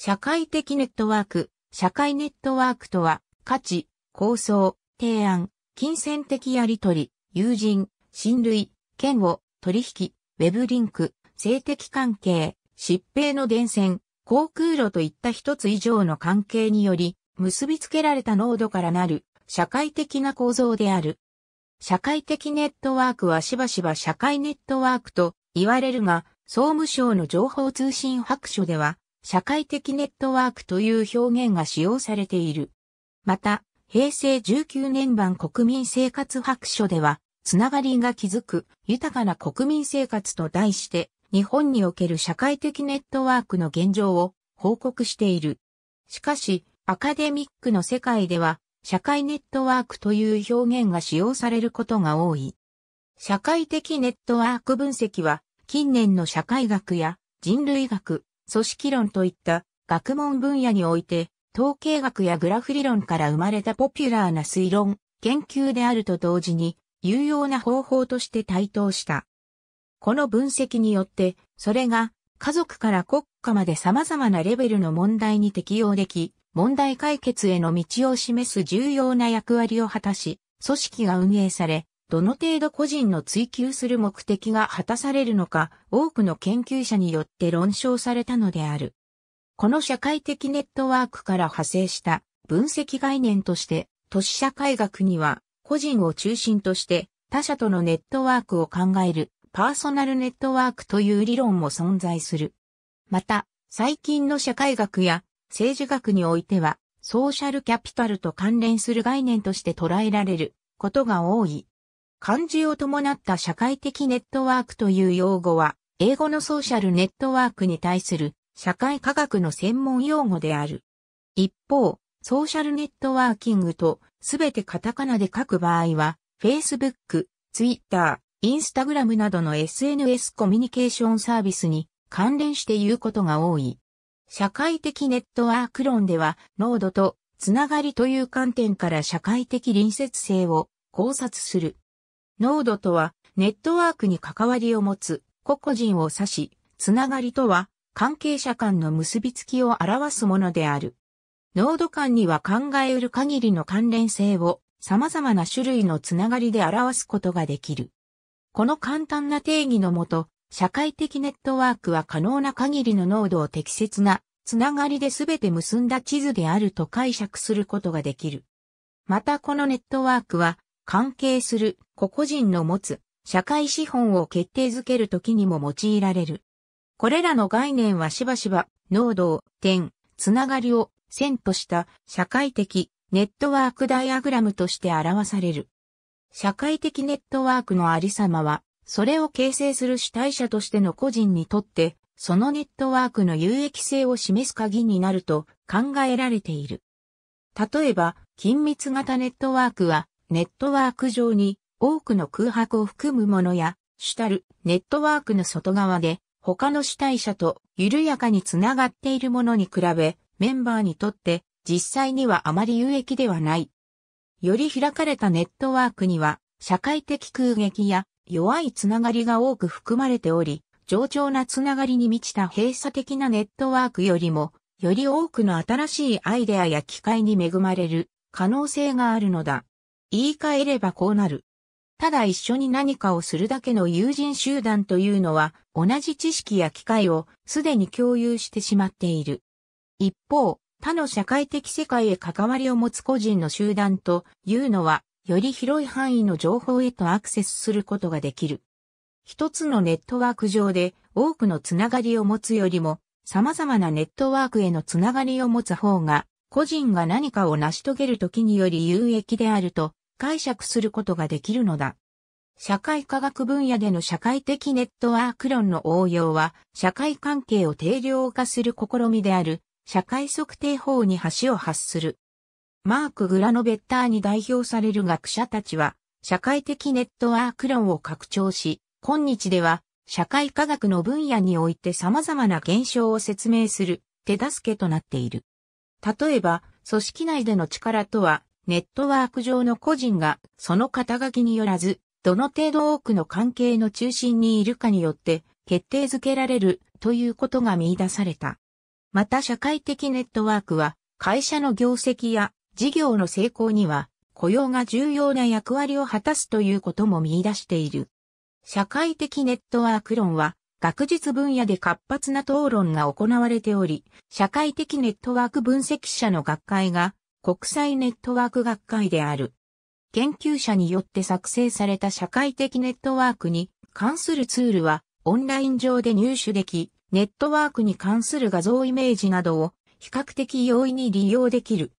社会的ネットワーク、社会ネットワークとは、価値、構想、提案、金銭的やり取り、友人、親類、嫌悪、取引、ウェブリンク、性的関係、疾病の伝染、航空路といった一つ以上の関係により、結びつけられた濃度からなる、社会的な構造である。社会的ネットワークはしばしば社会ネットワークと言われるが、総務省の情報通信白書では、社会的ネットワークという表現が使用されている。また、平成19年版国民生活白書では、つながりが築く豊かな国民生活と題して、日本における社会的ネットワークの現状を報告している。しかし、アカデミックの世界では、社会ネットワークという表現が使用されることが多い。社会的ネットワーク分析は、近年の社会学や人類学、組織論といった学問分野において、統計学やグラフ理論から生まれたポピュラーな推論、研究であると同時に、有用な方法として台頭した。この分析によって、それが家族から国家まで様々なレベルの問題に適用でき、問題解決への道を示す重要な役割を果たし、組織が運営され、どの程度個人の追求する目的が果たされるのか、多くの研究者によって論証されたのである。この社会的ネットワークから派生した分析概念として、都市社会学には、個人を中心として他者とのネットワークを考えるパーソナルネットワークという理論も存在する。また、最近の社会学や政治学においては、ソーシャルキャピタルと関連する概念として捉えられることが多い。漢字を伴った社会的ネットワークという用語は、英語のソーシャルネットワークに対する社会科学の専門用語である。一方、ソーシャルネットワーキングとすべてカタカナで書く場合は、Facebook、Twitter、Instagram などの SNS コミュニケーションサービスに関連して言うことが多い。社会的ネットワーク論では、ノードとつながりという観点から社会的隣接性を考察する。ノードとは、ネットワークに関わりを持つ、個々人を指し、つながりとは、関係者間の結びつきを表すものである。ノード間には考えうる限りの関連性を様々な種類のつながりで表すことができる。この簡単な定義のもと、社会的ネットワークは可能な限りのノードを適切なつながりで全て結んだ地図であると解釈することができる。またこのネットワークは関係する個々人の持つ社会資本を決定づけるときにも用いられる。これらの概念はしばしば、濃度、点、つながりを線とした社会的ネットワークダイアグラムとして表される。社会的ネットワークのありさまは、それを形成する主体者としての個人にとって、そのネットワークの有益性を示す鍵になると考えられている。例えば、緊密型ネットワークはネットワーク上に多くの空白を含むものや、主たるネットワークの外側で他の主体者と緩やかにつながっているものに比べ、メンバーにとって実際にはあまり有益ではない。より開かれたネットワークには、社会的空撃や弱いつながりが多く含まれており、上調なつながりに満ちた閉鎖的なネットワークよりも、より多くの新しいアイデアや機会に恵まれる可能性があるのだ。言い換えればこうなる。ただ一緒に何かをするだけの友人集団というのは同じ知識や機会をすでに共有してしまっている。一方、他の社会的世界へ関わりを持つ個人の集団というのは、より広い範囲の情報へとアクセスすることができる。一つのネットワーク上で多くのつながりを持つよりも、様々なネットワークへのつながりを持つ方が、個人が何かを成し遂げるときにより有益であると解釈することができるのだ。社会科学分野での社会的ネットワーク論の応用は、社会関係を定量化する試みである、社会測定法に橋を発する。マーク・グラノベッターに代表される学者たちは、社会的ネットワーク論を拡張し、今日では、社会科学の分野において様々な現象を説明する手助けとなっている。例えば、組織内での力とは、ネットワーク上の個人がその肩書きによらず、どの程度多くの関係の中心にいるかによって決定づけられるということが見出された。また社会的ネットワークは会社の業績や事業の成功には雇用が重要な役割を果たすということも見出している。社会的ネットワーク論は学術分野で活発な討論が行われており、社会的ネットワーク分析者の学会が国際ネットワーク学会である。研究者によって作成された社会的ネットワークに関するツールはオンライン上で入手でき、ネットワークに関する画像イメージなどを比較的容易に利用できる。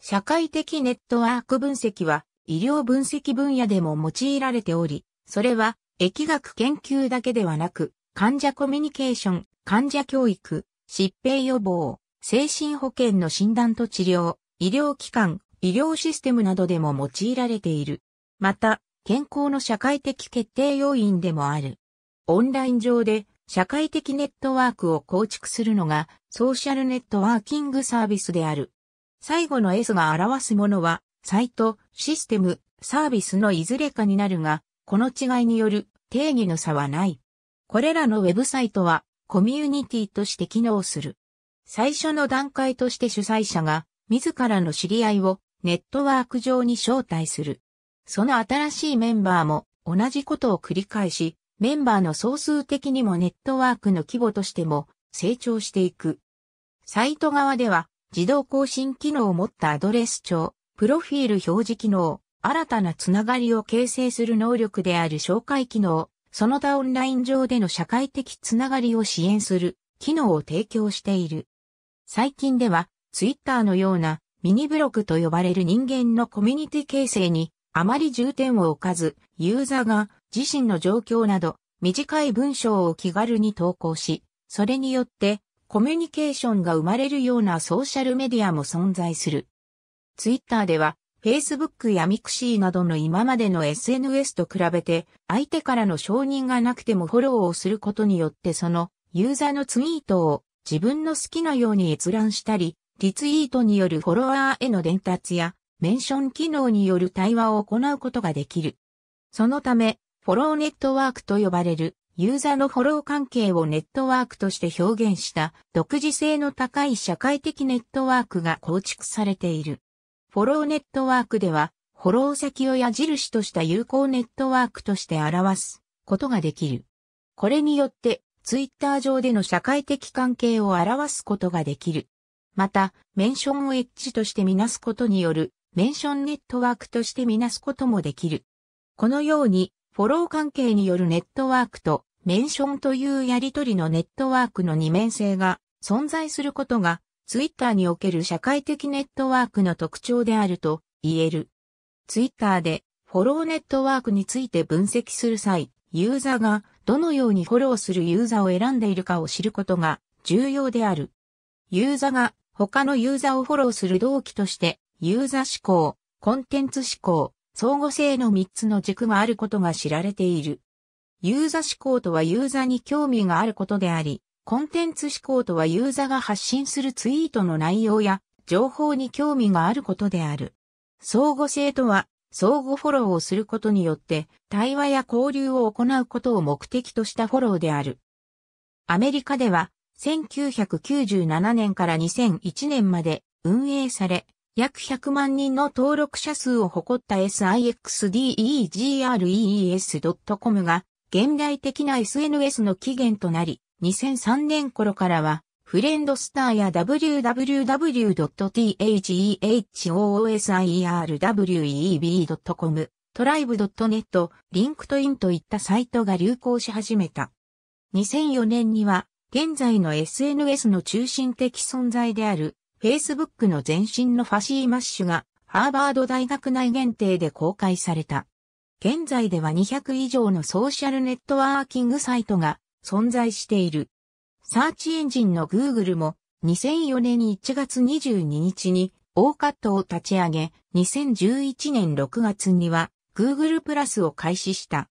社会的ネットワーク分析は医療分析分野でも用いられており、それは疫学研究だけではなく、患者コミュニケーション、患者教育、疾病予防、精神保健の診断と治療、医療機関、医療システムなどでも用いられている。また、健康の社会的決定要因でもある。オンライン上で社会的ネットワークを構築するのがソーシャルネットワーキングサービスである。最後の S が表すものは、サイト、システム、サービスのいずれかになるが、この違いによる定義の差はない。これらのウェブサイトはコミュニティとして機能する。最初の段階として主催者が自らの知り合いをネットワーク上に招待する。その新しいメンバーも同じことを繰り返し、メンバーの総数的にもネットワークの規模としても成長していく。サイト側では自動更新機能を持ったアドレス帳、プロフィール表示機能、新たなつながりを形成する能力である紹介機能、その他オンライン上での社会的つながりを支援する機能を提供している。最近ではツイッターのようなミニブログと呼ばれる人間のコミュニティ形成にあまり重点を置かず、ユーザーが自身の状況など短い文章を気軽に投稿し、それによってコミュニケーションが生まれるようなソーシャルメディアも存在する。ツイッターでは Facebook や Mixi などの今までの SNS と比べて相手からの承認がなくてもフォローをすることによってそのユーザーのツイートを自分の好きなように閲覧したりリツイートによるフォロワーへの伝達や、メンション機能による対話を行うことができる。そのため、フォローネットワークと呼ばれる、ユーザーのフォロー関係をネットワークとして表現した独自性の高い社会的ネットワークが構築されている。フォローネットワークでは、フォロー先を矢印とした有効ネットワークとして表すことができる。これによって、ツイッター上での社会的関係を表すことができる。また、メンションをエッジとしてみなすことによる、メンションネットワークとしてみなすこともできる。このように、フォロー関係によるネットワークと、メンションというやりとりのネットワークの二面性が存在することが、ツイッターにおける社会的ネットワークの特徴であると言える。ツイッターでフォローネットワークについて分析する際、ユーザーがどのようにフォローするユーザーを選んでいるかを知ることが重要である。ユーザーが他のユーザーをフォローする動機として、ユーザー思考、コンテンツ思考、相互性の3つの軸があることが知られている。ユーザー思考とはユーザーに興味があることであり、コンテンツ思考とはユーザーが発信するツイートの内容や情報に興味があることである。相互性とは、相互フォローをすることによって、対話や交流を行うことを目的としたフォローである。アメリカでは、1997年から2001年まで運営され、約100万人の登録者数を誇った sixdegrees.com が現代的な SNS の起源となり、2003年頃からはフレンドスターや w w w t h e h o s i r w e b c o m r ライブ .net、linkedin といったサイトが流行し始めた。2004年には現在の SNS の中心的存在である Facebook の前身のファシーマッシュがハーバード大学内限定で公開された。現在では200以上のソーシャルネットワーキングサイトが存在している。サーチエンジンの Google も2004年1月22日にオーカットを立ち上げ、2011年6月には Google プラスを開始した。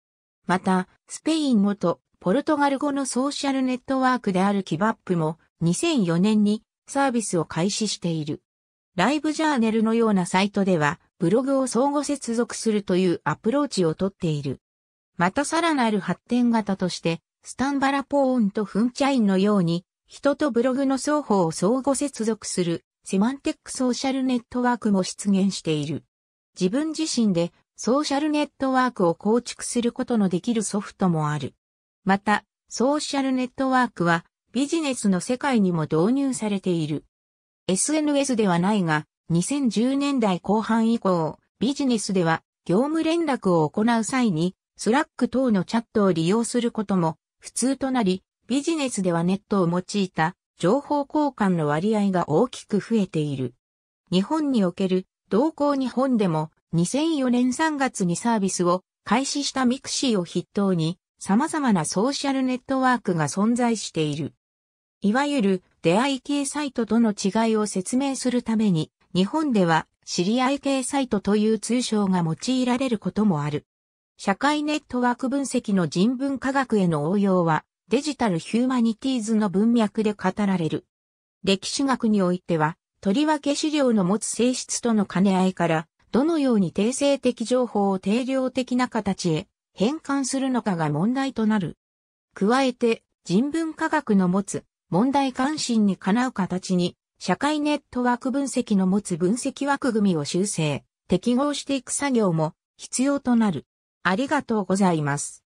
また、スペイン元ポルトガル語のソーシャルネットワークであるキバップも2004年にサービスを開始している。ライブジャーネルのようなサイトではブログを相互接続するというアプローチをとっている。またさらなる発展型としてスタンバラポーンとフンチャインのように人とブログの双方を相互接続するセマンテックソーシャルネットワークも出現している。自分自身でソーシャルネットワークを構築することのできるソフトもある。また、ソーシャルネットワークはビジネスの世界にも導入されている。SNS ではないが、2010年代後半以降、ビジネスでは業務連絡を行う際に、スラック等のチャットを利用することも普通となり、ビジネスではネットを用いた情報交換の割合が大きく増えている。日本における同行日本でも2004年3月にサービスを開始したミクシーを筆頭に様々なソーシャルネットワークが存在している。いわゆる出会い系サイトとの違いを説明するために、日本では知り合い系サイトという通称が用いられることもある。社会ネットワーク分析の人文科学への応用は、デジタルヒューマニティーズの文脈で語られる。歴史学においては、とりわけ資料の持つ性質との兼ね合いから、どのように定性的情報を定量的な形へ変換するのかが問題となる。加えて、人文科学の持つ問題関心にかなう形に、社会ネットワーク分析の持つ分析枠組みを修正、適合していく作業も必要となる。ありがとうございます。